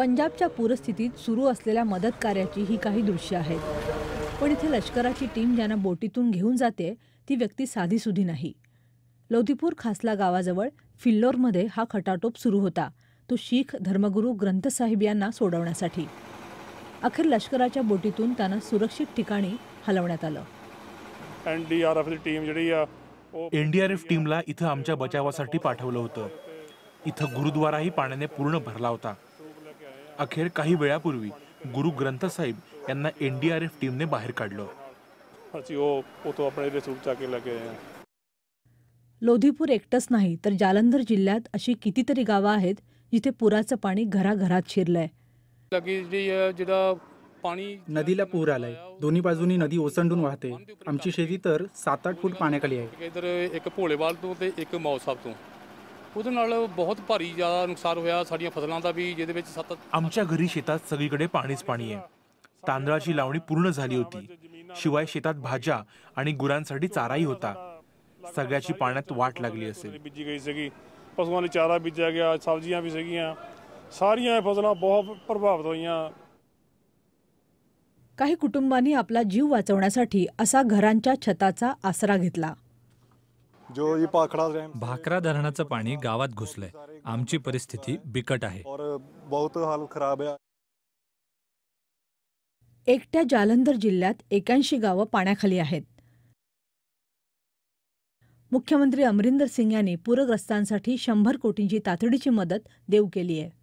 पंजाबच्या पूरस्थितीत सुरू असलेल्या मदत कार्याची ही काही दृश्य आहेत पण इथे लष्कराची टीम ज्यांना बोटीतून घेऊन जाते ती व्यक्ती साधी सुधी नाही लोधीपूर खासला गावाजवळ फिल्लोरमध्ये हा खटाटोप सुरू होता तो शीख धर्मगुरू ग्रंथसाहिब यांना सोडवण्यासाठी अखेर लष्कराच्या बोटीतून त्यांना सुरक्षित ठिकाणी हलवण्यात आलं एन डी आर एफ टीमला इथं आमच्या बचावासाठी पाठवलं होतं इथं गुरुद्वाराही पाण्याने पूर्ण भरला होता अखेर काही वेळापूर्वी गुरु ग्रंथ साहिब यांना एनडीआरएफ टीमने बाहेर काढलं लोधीपूर एकटंच नाही तर जालंधर जिल्ह्यात अशी कितीतरी गावं आहेत जिथे पुराचं पाणी घराघरात शिरलंय नदीला पूर आलाय दोन्ही बाजूनी नदी ओसंडून वाहते आमची शेती तर सात आठ फूट पाण्याखाली आहे एक पोळेबाल तो ते एक तो ਉਹਦੇ ਨਾਲ ਬਹੁਤ ਭਾਰੀ ਜ਼ਿਆਦਾ ਨੁਕਸਾਨ ਹੋਇਆ ਸਾਡੀਆਂ ਫਸਲਾਂ ਦਾ ਵੀ ਜਿਹਦੇ ਵਿੱਚ घरी शेतात सगळीकडे पाणीच पाणी आहे तांदळाची लावणी पूर्ण झाली होती शिवाय शेतात भाज्या आणि गुरांसाठी चाराही होता सगळ्याची पाण्यात वाट लागली असेल ਬੀਜੀ ਗਈ ਸੀਗੀ ਪਸ਼ੂਆਂ चारा ਚਾਰਾ गया ਗਿਆ ਸਬਜ਼ੀਆਂ ਵੀ ਸੀਗੀਆਂ ਸਾਰੀਆਂ ਫਸਲਾਂ ਬਹੁਤ ਪ੍ਰਭਾਵਿਤ ਹੋਈਆਂ काही कुटुंबांनी आपला जीव वाचवण्यासाठी असा घरांच्या छताचा आसरा घेतला जो भाकरा धरणाचं पाणी गावात घुसलंय आमची परिस्थिती बिकट आहे एकट्या जालंधर जिल्ह्यात एक्याऐंशी गावं पाण्याखाली आहेत मुख्यमंत्री अमरिंदर सिंग यांनी पूरग्रस्तांसाठी शंभर कोटींची तातडीची मदत देऊ केली आहे